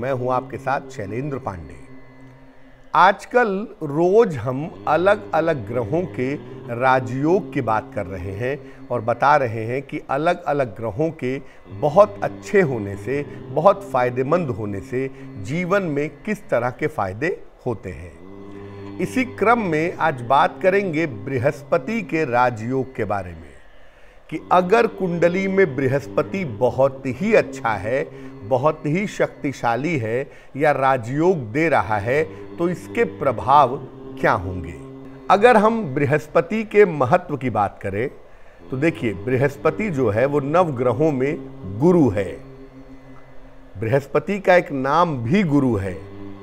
मैं हूं आपके साथ शैलेंद्र पांडे आजकल रोज हम अलग अलग ग्रहों के राजयोग की बात कर रहे हैं और बता रहे हैं कि अलग अलग ग्रहों के बहुत अच्छे होने से बहुत फायदेमंद होने से जीवन में किस तरह के फायदे होते हैं इसी क्रम में आज बात करेंगे बृहस्पति के राजयोग के बारे में कि अगर कुंडली में बृहस्पति बहुत ही अच्छा है बहुत ही शक्तिशाली है या राजयोग दे रहा है तो इसके प्रभाव क्या होंगे अगर हम बृहस्पति के महत्व की बात करें तो देखिए बृहस्पति जो है वो नव ग्रहों में गुरु है बृहस्पति का एक नाम भी गुरु है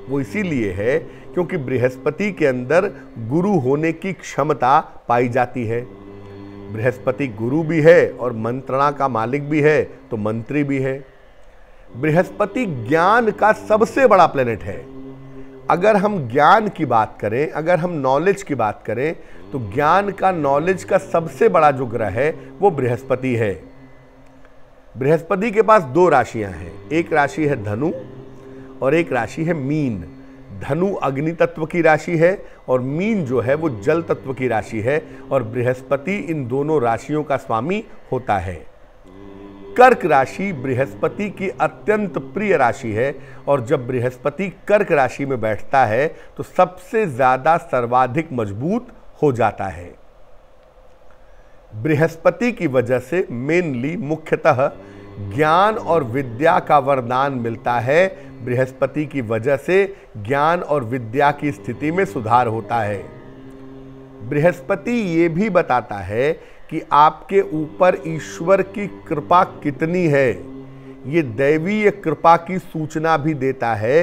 वो इसीलिए है क्योंकि बृहस्पति के अंदर गुरु होने की क्षमता पाई जाती है बृहस्पति गुरु भी है और मंत्रणा का मालिक भी है तो मंत्री भी है बृहस्पति ज्ञान का सबसे बड़ा प्लेनेट है अगर हम ज्ञान की बात करें अगर हम नॉलेज की बात करें तो ज्ञान का नॉलेज का सबसे बड़ा जो ग्रह है वो बृहस्पति है बृहस्पति के पास दो राशियां हैं एक राशि है धनु और एक राशि है मीन धनु अग्नि तत्व की राशि है और मीन जो है वो जल तत्व की राशि है और बृहस्पति इन दोनों राशियों का स्वामी होता है कर्क राशि बृहस्पति की अत्यंत प्रिय राशि है और जब बृहस्पति कर्क राशि में बैठता है तो सबसे ज़्यादा सर्वाधिक मजबूत हो जाता है बृहस्पति की वजह से मेनली मुख्यतः ज्ञान और विद्या का वरदान मिलता है बृहस्पति की वजह से ज्ञान और विद्या की स्थिति में सुधार होता है बृहस्पति ये भी बताता है कि आपके ऊपर ईश्वर की कृपा कितनी है ये दैवीय कृपा की सूचना भी देता है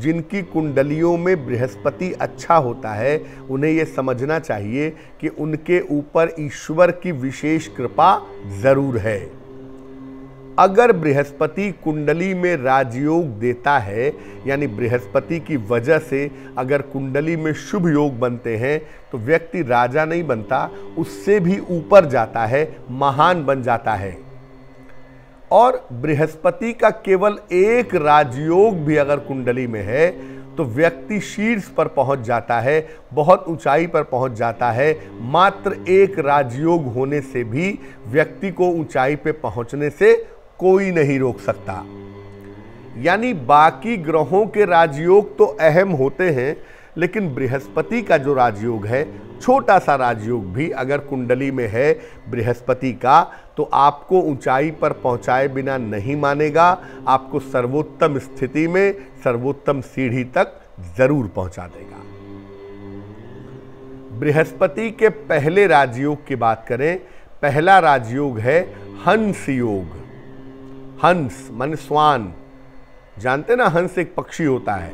जिनकी कुंडलियों में बृहस्पति अच्छा होता है उन्हें यह समझना चाहिए कि उनके ऊपर ईश्वर की विशेष कृपा ज़रूर है अगर बृहस्पति कुंडली में राजयोग देता है यानी बृहस्पति की वजह से अगर कुंडली में शुभ योग बनते हैं तो व्यक्ति राजा नहीं बनता उससे भी ऊपर जाता है महान बन जाता है और बृहस्पति का केवल एक राजयोग भी अगर कुंडली में है तो व्यक्ति शीर्ष पर पहुंच जाता है बहुत ऊंचाई पर पहुंच जाता है मात्र एक राजयोग होने से भी व्यक्ति को ऊंचाई पे पहुंचने से कोई नहीं रोक सकता यानी बाकी ग्रहों के राजयोग तो अहम होते हैं लेकिन बृहस्पति का जो राजयोग है छोटा सा राजयोग भी अगर कुंडली में है बृहस्पति का तो आपको ऊंचाई पर पहुंचाए बिना नहीं मानेगा आपको सर्वोत्तम स्थिति में सर्वोत्तम सीढ़ी तक जरूर पहुंचा देगा बृहस्पति के पहले राजयोग की बात करें पहला राजयोग है हंस योग हंस मन स्वान जानते ना हंस एक पक्षी होता है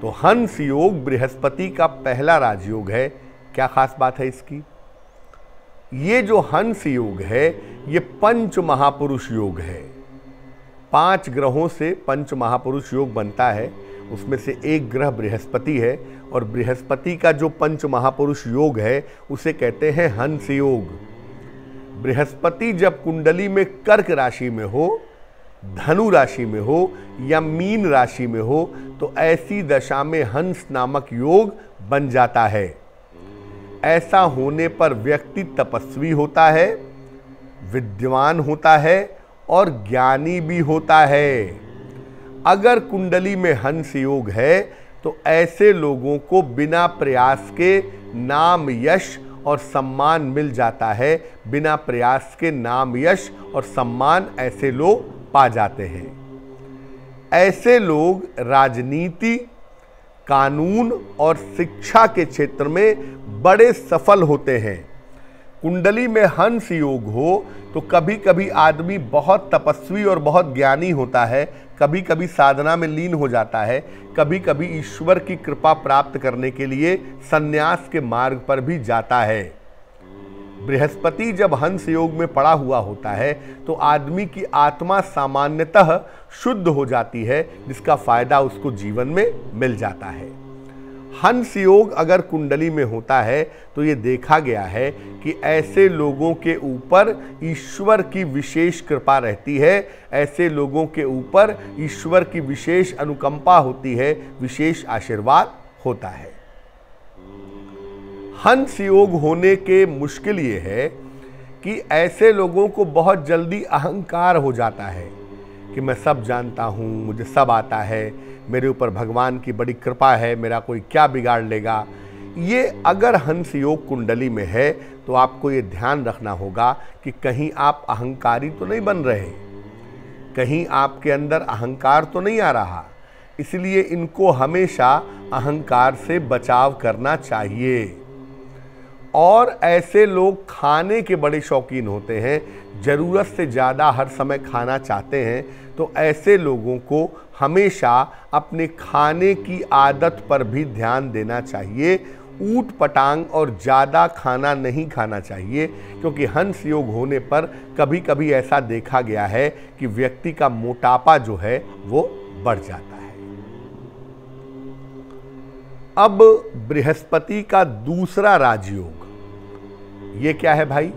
तो हंस योग बृहस्पति का पहला राजयोग है क्या खास बात है इसकी ये जो हंस योग है ये पंच महापुरुष योग है पांच ग्रहों से पंच महापुरुष योग बनता है उसमें से एक ग्रह बृहस्पति है और बृहस्पति का जो पंच महापुरुष योग है उसे कहते हैं हंस योग बृहस्पति जब कुंडली में कर्क राशि में हो धनु राशि में हो या मीन राशि में हो तो ऐसी दशा में हंस नामक योग बन जाता है ऐसा होने पर व्यक्ति तपस्वी होता है विद्वान होता है और ज्ञानी भी होता है अगर कुंडली में हंस योग है तो ऐसे लोगों को बिना प्रयास के नाम यश और सम्मान मिल जाता है बिना प्रयास के नाम यश और सम्मान ऐसे लोग पा जाते हैं ऐसे लोग राजनीति कानून और शिक्षा के क्षेत्र में बड़े सफल होते हैं कुंडली में हंस योग हो तो कभी कभी आदमी बहुत तपस्वी और बहुत ज्ञानी होता है कभी कभी साधना में लीन हो जाता है कभी कभी ईश्वर की कृपा प्राप्त करने के लिए संन्यास के मार्ग पर भी जाता है बृहस्पति जब हंस योग में पड़ा हुआ होता है तो आदमी की आत्मा सामान्यतः शुद्ध हो जाती है जिसका फायदा उसको जीवन में मिल जाता है हंस योग अगर कुंडली में होता है तो ये देखा गया है कि ऐसे लोगों के ऊपर ईश्वर की विशेष कृपा रहती है ऐसे लोगों के ऊपर ईश्वर की विशेष अनुकंपा होती है विशेष आशीर्वाद होता है हंस योग होने के मुश्किल ये है कि ऐसे लोगों को बहुत जल्दी अहंकार हो जाता है कि मैं सब जानता हूँ मुझे सब आता है मेरे ऊपर भगवान की बड़ी कृपा है मेरा कोई क्या बिगाड़ लेगा ये अगर हंस योग कुंडली में है तो आपको ये ध्यान रखना होगा कि कहीं आप अहंकारी तो नहीं बन रहे कहीं आपके अंदर अहंकार तो नहीं आ रहा इसलिए इनको हमेशा अहंकार से बचाव करना चाहिए और ऐसे लोग खाने के बड़े शौकीन होते हैं ज़रूरत से ज़्यादा हर समय खाना चाहते हैं तो ऐसे लोगों को हमेशा अपने खाने की आदत पर भी ध्यान देना चाहिए ऊट पटांग और ज़्यादा खाना नहीं खाना चाहिए क्योंकि हंस योग होने पर कभी कभी ऐसा देखा गया है कि व्यक्ति का मोटापा जो है वो बढ़ जाता है अब बृहस्पति का दूसरा राजयोग ये क्या है भाई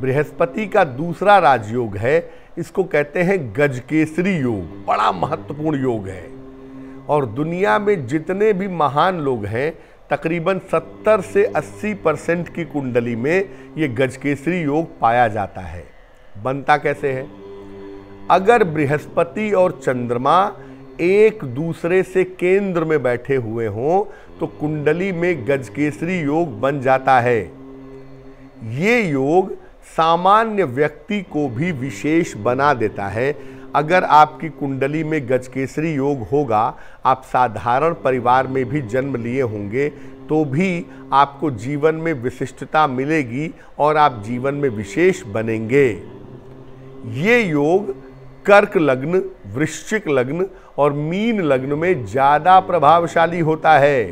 बृहस्पति का दूसरा राजयोग है इसको कहते हैं गजकेसरी योग बड़ा महत्वपूर्ण योग है और दुनिया में जितने भी महान लोग हैं तकरीबन 70 से 80 परसेंट की कुंडली में ये गजकेसरी योग पाया जाता है बनता कैसे है अगर बृहस्पति और चंद्रमा एक दूसरे से केंद्र में बैठे हुए हों तो कुंडली में गजकेसरी योग बन जाता है ये योग सामान्य व्यक्ति को भी विशेष बना देता है अगर आपकी कुंडली में गजकेसरी योग होगा आप साधारण परिवार में भी जन्म लिए होंगे तो भी आपको जीवन में विशिष्टता मिलेगी और आप जीवन में विशेष बनेंगे ये योग कर्क लग्न वृश्चिक लग्न और मीन लग्न में ज़्यादा प्रभावशाली होता है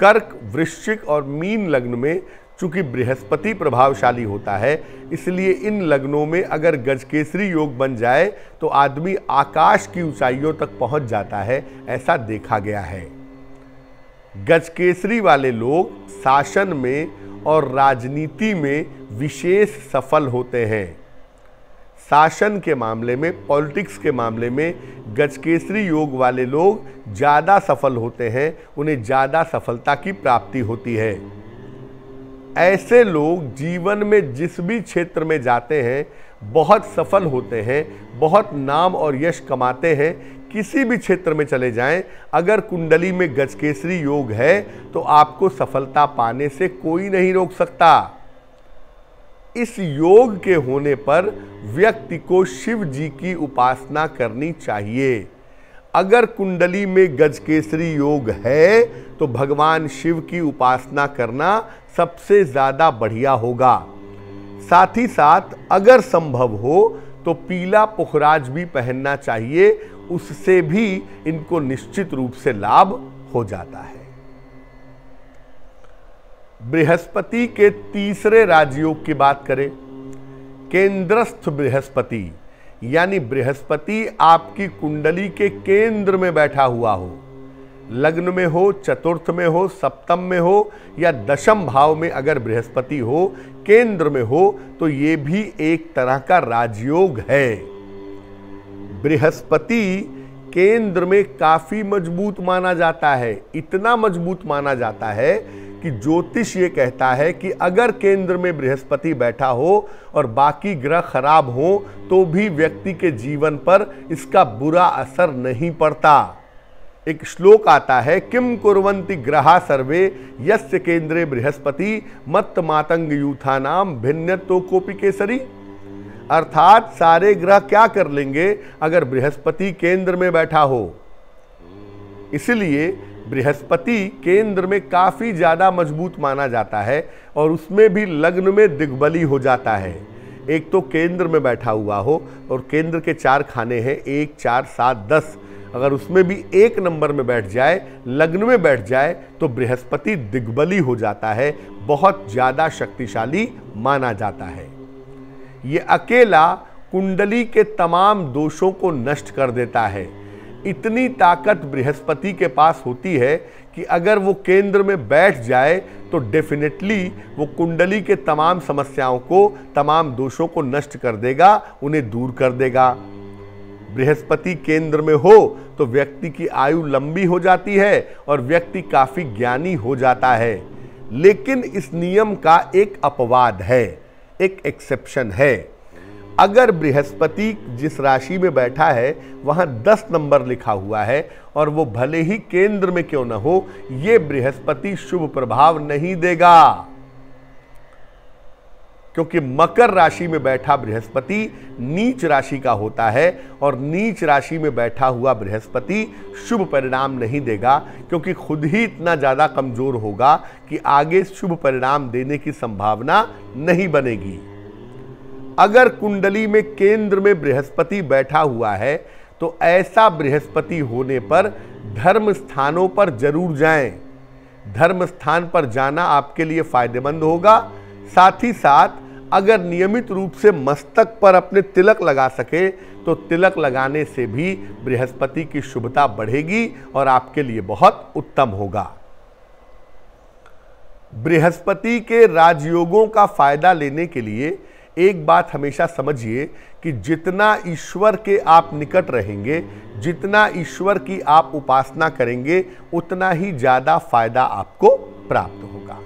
कर्क वृश्चिक और मीन लग्न में चूंकि बृहस्पति प्रभावशाली होता है इसलिए इन लग्नों में अगर गजकेसरी योग बन जाए तो आदमी आकाश की ऊंचाइयों तक पहुंच जाता है ऐसा देखा गया है गजकेसरी वाले लोग शासन में और राजनीति में विशेष सफल होते हैं शासन के मामले में पॉलिटिक्स के मामले में गजकेसरी योग वाले लोग ज़्यादा सफल होते हैं उन्हें ज़्यादा सफलता की प्राप्ति होती है ऐसे लोग जीवन में जिस भी क्षेत्र में जाते हैं बहुत सफल होते हैं बहुत नाम और यश कमाते हैं किसी भी क्षेत्र में चले जाएं अगर कुंडली में गजकेसरी योग है तो आपको सफलता पाने से कोई नहीं रोक सकता इस योग के होने पर व्यक्ति को शिव जी की उपासना करनी चाहिए अगर कुंडली में गजकेसरी योग है तो भगवान शिव की उपासना करना सबसे ज़्यादा बढ़िया होगा साथ ही साथ अगर संभव हो तो पीला पुखराज भी पहनना चाहिए उससे भी इनको निश्चित रूप से लाभ हो जाता है बृहस्पति के तीसरे राजयोग की बात करें केंद्रस्थ बृहस्पति यानी बृहस्पति आपकी कुंडली के केंद्र में बैठा हुआ हो लग्न में हो चतुर्थ में हो सप्तम में हो या दशम भाव में अगर बृहस्पति हो केंद्र में हो तो ये भी एक तरह का राजयोग है बृहस्पति केंद्र में काफी मजबूत माना जाता है इतना मजबूत माना जाता है कि ज्योतिष ये कहता है कि अगर केंद्र में बृहस्पति बैठा हो और बाकी ग्रह खराब हो तो भी व्यक्ति के जीवन पर इसका बुरा असर नहीं पड़ता एक श्लोक आता है किम कुरवंति ग्रह सर्वे यस्य केंद्रे बृहस्पति मत मातंग यूथा नाम भिन्न तो कोपी केसरी अर्थात सारे ग्रह क्या कर लेंगे अगर बृहस्पति केंद्र में बैठा हो इसलिए बृहस्पति केंद्र में काफ़ी ज़्यादा मजबूत माना जाता है और उसमें भी लग्न में दिग्बली हो जाता है एक तो केंद्र में बैठा हुआ हो और केंद्र के चार खाने हैं एक चार सात दस अगर उसमें भी एक नंबर में बैठ जाए लग्न में बैठ जाए तो बृहस्पति दिग्बली हो जाता है बहुत ज़्यादा शक्तिशाली माना जाता है ये अकेला कुंडली के तमाम दोषों को नष्ट कर देता है इतनी ताकत बृहस्पति के पास होती है कि अगर वो केंद्र में बैठ जाए तो डेफिनेटली वो कुंडली के तमाम समस्याओं को तमाम दोषों को नष्ट कर देगा उन्हें दूर कर देगा बृहस्पति केंद्र में हो तो व्यक्ति की आयु लंबी हो जाती है और व्यक्ति काफ़ी ज्ञानी हो जाता है लेकिन इस नियम का एक अपवाद है एक एक्सेप्शन है अगर बृहस्पति जिस राशि में बैठा है वहाँ दस नंबर लिखा हुआ है और वो भले ही केंद्र में क्यों ना हो ये बृहस्पति शुभ प्रभाव नहीं देगा क्योंकि मकर राशि में बैठा बृहस्पति नीच राशि का होता है और नीच राशि में बैठा हुआ बृहस्पति शुभ परिणाम नहीं देगा क्योंकि खुद ही इतना ज़्यादा कमज़ोर होगा कि आगे शुभ परिणाम देने की संभावना नहीं बनेगी अगर कुंडली में केंद्र में बृहस्पति बैठा हुआ है तो ऐसा बृहस्पति होने पर धर्म स्थानों पर जरूर जाएं। धर्म स्थान पर जाना आपके लिए फायदेमंद होगा साथ ही साथ अगर नियमित रूप से मस्तक पर अपने तिलक लगा सके तो तिलक लगाने से भी बृहस्पति की शुभता बढ़ेगी और आपके लिए बहुत उत्तम होगा बृहस्पति के राजयोगों का फायदा लेने के लिए एक बात हमेशा समझिए कि जितना ईश्वर के आप निकट रहेंगे जितना ईश्वर की आप उपासना करेंगे उतना ही ज़्यादा फायदा आपको प्राप्त होगा